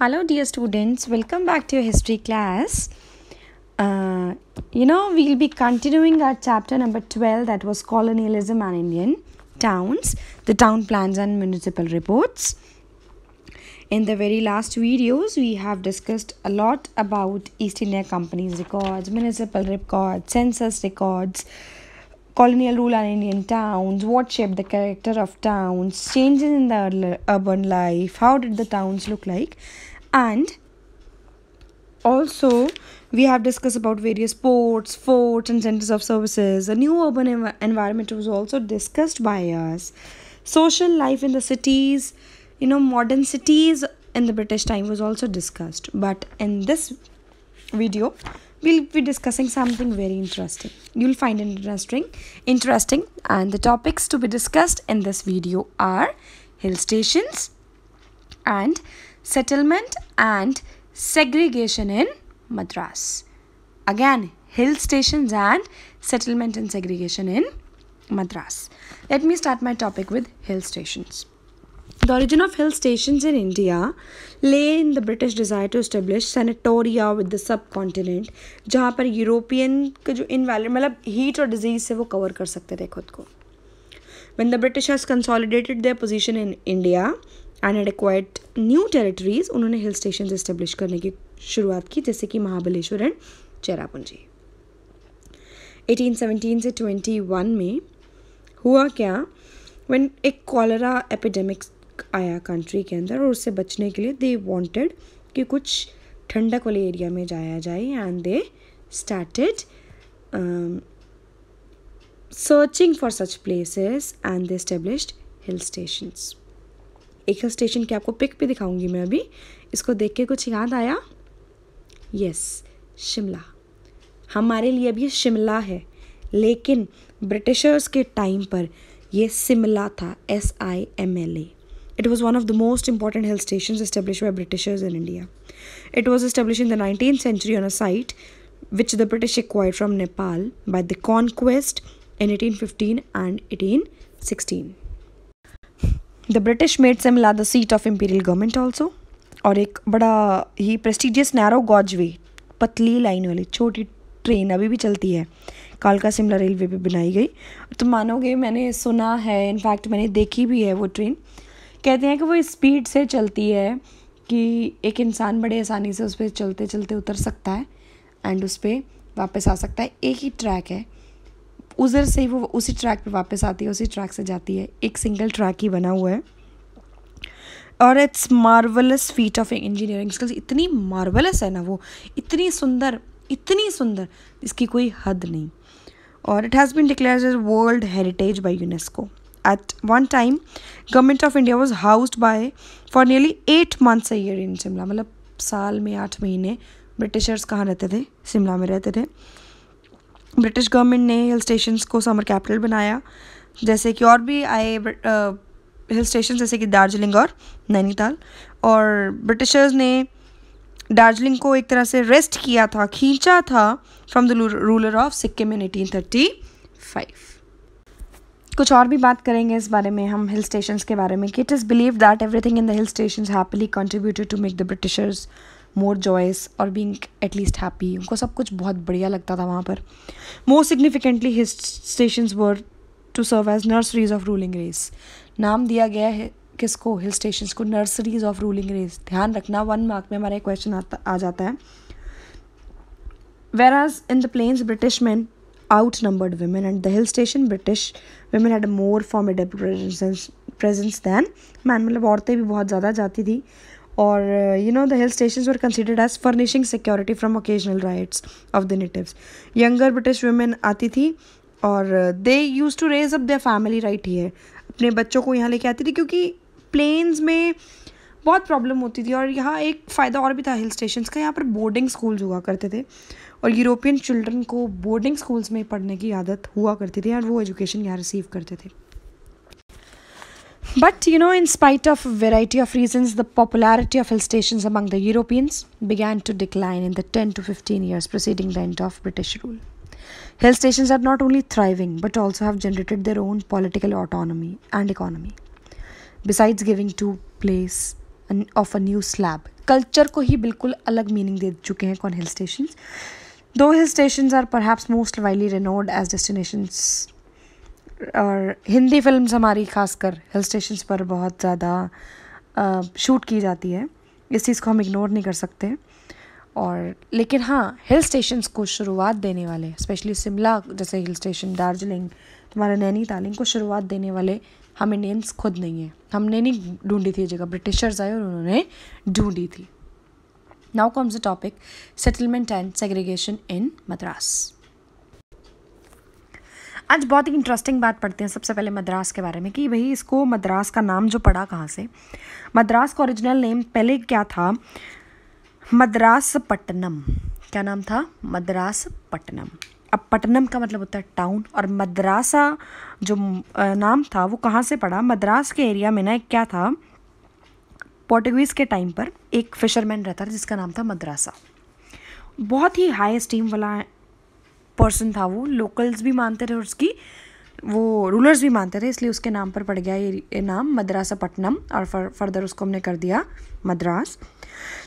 Hello, dear students, welcome back to your history class. Uh, you know, we'll be continuing our chapter number 12 that was colonialism and Indian towns, the town plans and municipal reports. In the very last videos, we have discussed a lot about East India Company's records, municipal records, census records, colonial rule on Indian towns, what shaped the character of towns, changes in the urban life, how did the towns look like, and also we have discussed about various ports, forts, and centers of services. The new urban env environment was also discussed by us. Social life in the cities, you know, modern cities in the British time was also discussed, but in this video we'll be discussing something very interesting you'll find it interesting interesting and the topics to be discussed in this video are hill stations and settlement and segregation in madras again hill stations and settlement and segregation in madras let me start my topic with hill stations The origin of hill stations in India lay in the British desire to establish sanatoria with the subcontinent, जहाँ पर European के जो इनवैल मतलब heat और disease से वो cover कर सकते थे खुद को When the British has consolidated their position in India and had acquired new territories, उन्होंने hill stations establish करने की शुरुआत की जैसे कि महाबलेश्वर एंड चेरापूंजी 1817 से 21 में हुआ क्या वन एक कॉलरा एपिडेमिक्स आया कंट्री के अंदर और उससे बचने के लिए दे वांटेड कि कुछ ठंडक वाले एरिया में जाया जाए and they started searching for such places and they established hill stations एक हिल स्टेशन की आपको पिक भी दिखाऊंगी मैं अभी इसको देख के कुछ याद आया यस yes, शिमला हमारे लिए अभी शिमला है लेकिन ब्रिटिशर्स के टाइम पर यह शिमला था S I M L A It was one of the most important hill stations established by Britishers in India. It was established in the 19th century on a site which the British acquired from Nepal by the conquest in 1815 and 1816. The British made Simla the seat of imperial government also. और एक बड़ा ही prestigious narrow gauge way पतली line वाली छोटी train अभी भी चलती है कालका सिमला रेलवे पे बनाई गई तो मानोगे मैंने सुना है इनफैक्ट मैंने देखी भी है वो ट्रेन कहते हैं कि वो स्पीड से चलती है कि एक इंसान बड़े आसानी से उस पर चलते चलते उतर सकता है एंड उस पर वापस आ सकता है एक ही ट्रैक है उधर से ही वो उसी ट्रैक पे वापस आती है उसी ट्रैक से जाती है एक सिंगल ट्रैक ही बना हुआ है और it's marvellous feat of engineering skills इतनी मार्वलस है ना वो इतनी सुंदर इतनी सुंदर इसकी कोई हद नहीं और it has been declare world heritage by UNESCO at one time government of india was housed by for nearly eight months a year in shimla मतलब साल में आठ महीने ब्रिटिशर्स कहाँ रहते थे शिमला में रहते थे ब्रिटिश गवर्नमेंट ने हिल स्टेशन को समर कैपिटल बनाया जैसे कि और भी आए हिल uh, स्टेशन जैसे कि दार्जिलिंग और नैनीताल और ब्रिटिशर्स ने दार्जिलिंग को एक तरह से रेस्ट किया था खींचा था from the ruler of Sikkim in eighteen thirty five कुछ और भी बात करेंगे इस बारे में हम हिल स्टेशन के बारे में कि it is believe that everything in the hill station happily contributed to make the Britishers more joyous और बींग एटलीस्ट हैप्पी उनको सब कुछ बहुत बढ़िया लगता था वहाँ पर most significantly hill station were to serve as nurseries of ruling race नाम दिया गया है किसको हिल स्टेशन को नर्सरीज ऑफ रूलिंग रेस ध्यान रखना वन मार्क में हमारा एक क्वेश्चन आता आ जाता है whereas in the plains British man outnumbered women, and the hill station British women had a more formidable presence, presence than men. मतलब औरतें भी बहुत ज़्यादा जाती थी और you know the hill station were considered as furnishing security from occasional riots of the natives younger British women आती थी और they use to raise up their family right ही है अपने बच्चों को यहाँ लेके आती थी क्योंकि प्लेन्स में बहुत प्रॉब्लम होती थी और यहाँ एक फ़ायदा और भी था हिल स्टेशन का यहाँ पर बोर्डिंग स्कूल हुआ करते थे और यूरोपियन चिल्ड्रन को बोर्डिंग स्कूल्स में पढ़ने की आदत हुआ करती थी और वो एजुकेशन यहाँ रिसीव करते थे but you know in spite of variety of reason the popularity of hill station among the Europeans began to decline in the ten to fifteen years proceeding the end of British rule hill station are not only thriving but also have generated their own political autonomy and economy besides giving to place of a new slab culture को ही बिल्कुल अलग meaning दे चुके हैं कौन hill station दो hill station are perhaps most widely renowned as destinations और Hindi film हमारी खासकर हिल स्टेशन पर बहुत ज़्यादा शूट की जाती है इस चीज़ को हम इग्नोर नहीं कर सकते और लेकिन हाँ हिल स्टेशन को शुरुआत देने वाले स्पेशली शिमला जैसे हिल स्टेशन दार्जिलिंग हमारे नैनीताल इनको शुरुआत देने वाले हमें नेम्स खुद नहीं है हमने नहीं ढूंढी थी जगह ब्रिटिशर्स आए और उन्होंने ढूंढी थी now comes the topic settlement and segregation in Madras आज बहुत ही इंटरेस्टिंग बात पढ़ते हैं सबसे पहले मद्रास के बारे में कि भाई इसको मद्रास का नाम जो पड़ा कहाँ से मद्रास का ओरिजिनल नेम पहले क्या था मद्रास पट्टनम क्या नाम था मद्रास पट्टनम अब पटनम का मतलब होता है टाउन और मद्रासा जो नाम था वो कहाँ से पड़ा मद्रास के एरिया में ना क्या था पोर्टुगीज़ के टाइम पर एक फिशरमैन रहता था जिसका नाम था मद्रासा बहुत ही हाई स्टीम वाला पर्सन था वो लोकल्स भी मानते थे उसकी वो रूलर्स भी मानते थे इसलिए उसके नाम पर पड़ गया ये, ये नाम पटनम और फर, फर्दर उसको हमने कर दिया Madras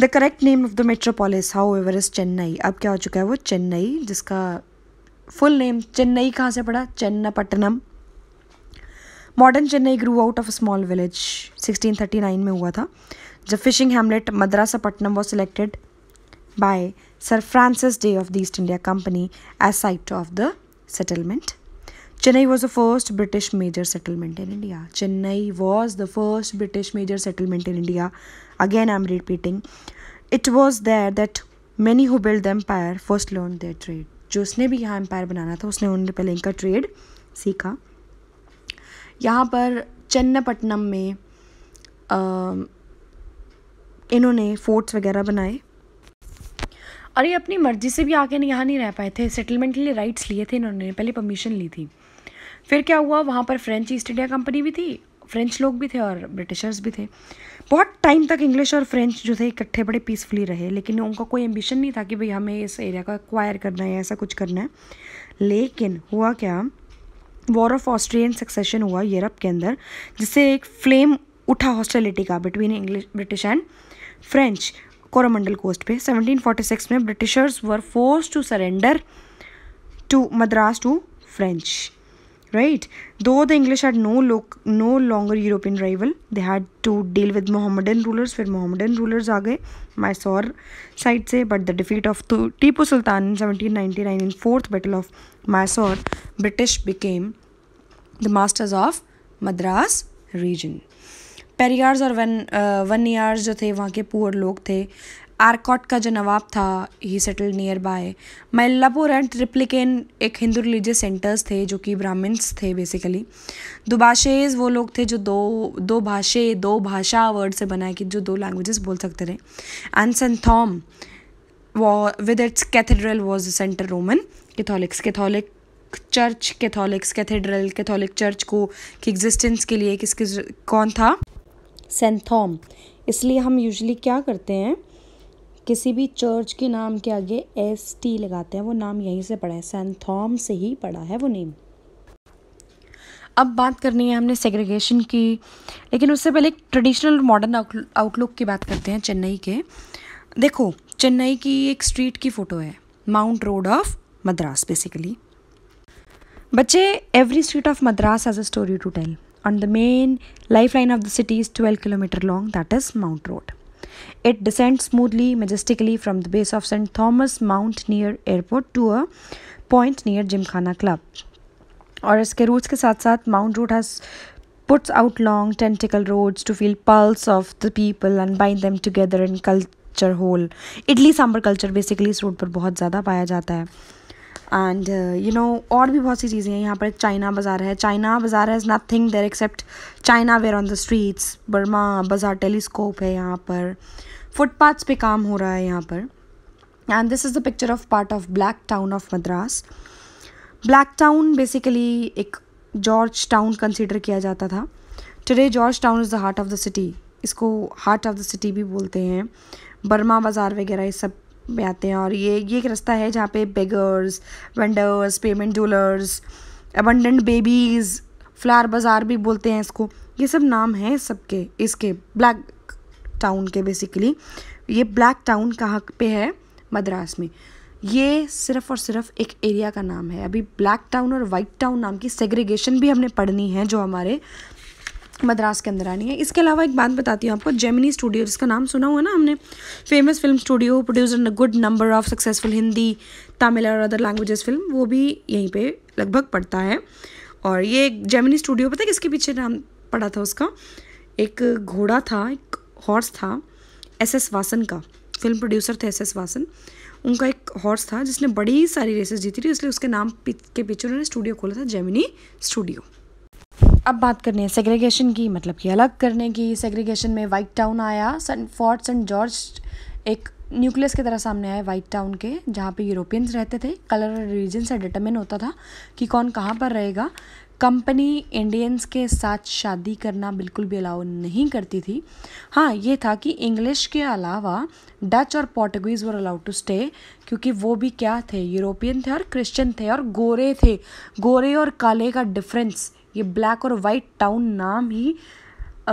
the correct name of the metropolis however is Chennai अब क्या हो चुका है वो चेन्नई जिसका फुल नेम चेन्नई कहाँ से पढ़ा Channapattanam modern Chennai grew out of small village 1639 में हुआ था the fishing hamlet Madrasapattanam was selected by sir Francis Day of the East India Company as site of the settlement Chennai was the first British major settlement in India Chennai was the first British major settlement in India again I am repeating it was there that many who build the empire first learn there trade जो उसने भी यहाँ empire बनाना था उसने उन्होंने पहले इनका trade सीखा यहाँ पर चन्नपट्टनम में आ, इन्होंने फोर्ट्स वगैरह बनाए और ये अपनी मर्ज़ी से भी आके यहाँ नहीं रह पाए थे सेटलमेंट के लिए राइट्स लिए थे इन्होंने पहले परमिशन ली थी फिर क्या हुआ वहाँ पर फ्रेंच ईस्ट इंडिया कंपनी भी थी फ्रेंच लोग भी थे और ब्रिटिशर्स भी थे बहुत टाइम तक इंग्लिश और फ्रेंच जो थे इकट्ठे बड़े पीसफुली रहे लेकिन उनका कोई एम्बिशन नहीं था कि भाई हमें इस एरिया को एक्वायर करना है ऐसा कुछ करना है लेकिन हुआ क्या वॉर ऑफ ऑस्ट्रियन सक्सेशन हुआ यूरोप के अंदर जिससे एक फ्लेम उठा हॉस्टेलिटी का between English British and French Coromandel coast पे 1746 में Britishers were forced to surrender to Madras to French right though the english had no look, no longer european rival they had to deal with mohammedan rulers where mohammedan rulers आ mysore side but the defeat of tipu sultan in 1799 in fourth battle of mysore british became the masters of madras region पेरियार्स और one one years जो थे वहाँ के poor लोग थे आरकॉट का जो नवाब था ही settled nearby Mylapore and Triplicane एक हिंदू रिलीजियस सेंटर्स थे जो कि ब्राह्मण्स थे बेसिकली दुभाषेज वो लोग थे जो दो दो भाषे दो भाषा वर्ड से बनाए कि जो दो लैंग्वेजेस बोल सकते थे and Santhome with its cathedral was centre Roman Catholics Catholic church Catholics cathedral Catholic church को की एग्जिस्टेंस के लिए किसके कौन था सेंथॉम इसलिए हम यूजली क्या करते हैं किसी भी चर्च के नाम के आगे एस टी लगाते हैं वो नाम यहीं से पड़ा है सेंथॉम से ही पड़ा है वो नेम अब बात करनी है हमने सेग्रीगेशन की लेकिन उससे पहले ट्रेडिशनल मॉडर्न आउटलुक की बात करते हैं चेन्नई के देखो चेन्नई की एक स्ट्रीट की फ़ोटो है Mount Road of Madras basically बच्चे every street of Madras has a story to tell on the main lifeline of the city is 12 km long, that is Mount Road. It descends smoothly, majestically from the base of St. Thomas Mount near airport to a point near Gymkhana Club. और इसके roots ke sath sath mount road has puts out long tentacle roads to feel pulse of the people and bind them together in culture whole idli sambar culture basically is road par bahut zyada paya jata hai and you know और भी बहुत सी चीज़ें हैं यहाँ पर एक China बाज़ार है चाइना बाज़ार has nothing there except chinaware on the streets Burma बाज़ार टेलीस्कोप है यहाँ पर फुटपाथ्स पे काम हो रहा है यहाँ पर and this is the picture of part of Black Town of Madras Black Town basically एक जॉर्ज टाउन कंसिडर किया जाता था today George Town is the heart of the city इसको हार्ट ऑफ द सिटी भी बोलते हैं बर्मा बाज़ार वगैरह ये सब में आते हैं और ये ये एक रास्ता है जहाँ पे beggars vendors pavement dwellers abundant babies flower बाज़ार भी बोलते हैं इसको ये सब नाम हैं सबके इसके ब्लैक टाउन के बेसिकली ये ब्लैक टाउन कहाँ पे है मद्रास में ये सिर्फ और सिर्फ एक एरिया का नाम है अभी ब्लैक टाउन और वाइट टाउन नाम की सेग्रीगेशन भी हमने पढ़नी है जो हमारे मद्रास के अंदर आनी है इसके अलावा एक बात बताती हूँ आपको जेमिनी स्टूडियो जिसका नाम सुना हुआ ना हमने famous film studio producer in good number of successful Hindi Tamil और अदर लैंग्वेजेस फिल्म वो भी यहीं पे लगभग पड़ता है और ये एक जेमिनी स्टूडियो पता है किसके पीछे नाम पड़ा था उसका एक घोड़ा था एक हॉर्स था एस एस वासन का फिल्म प्रोड्यूसर थे एस एस वासन उनका एक हॉर्स था जिसने बड़ी सारी रेसेस जीती थी इसलिए उसके नाम के पीछे उन्होंने स्टूडियो खोला था जेमिनी स्टूडियो अब बात करनी है सेग्रीगेशन की मतलब कि अलग करने की सेग्रीगेशन में वाइट टाउन आया सेंट फोर्ट सेंट जॉर्ज एक न्यूक्लियस की तरह सामने आया वाइट टाउन के जहाँ पे यूरोपियंस रहते थे कलर और रिलीजन से डिटर्मिन होता था कि कौन कहाँ पर रहेगा कंपनी इंडियंस के साथ शादी करना बिल्कुल भी अलाउ नहीं करती थी हाँ ये था कि इंग्लिश के अलावा डच और Portuguese were allowed to stay क्योंकि वो भी क्या थे यूरोपियन थे और क्रिश्चियन थे और गोरे थे गोरे और काले का डिफरेंस ये ब्लैक और वाइट टाउन नाम ही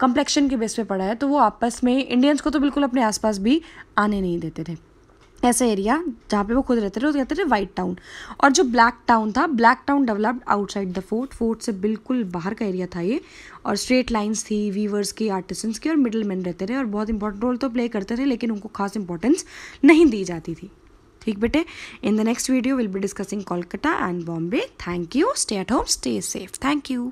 कंप्लेक्शन के बेस पे पड़ा है तो वो आपस में इंडियंस को तो बिल्कुल अपने आसपास भी आने नहीं देते थे ऐसा एरिया जहाँ पे वो खुद रहते थे वो कहते थे वाइट टाउन और जो ब्लैक टाउन था Black Town developed outside the fort fort से बिल्कुल बाहर का एरिया था ये और स्ट्रेट लाइंस थी वीवर्स की आर्टिसंस की और मिडल मैन रहते थे और बहुत इंपॉर्टेंट रोल तो प्ले करते थे लेकिन उनको खास इंपॉर्टेंस नहीं दी जाती थी ठीक बेटे in the next video will be discussing Kolkata and Bombay thank you stay at home stay safe thank you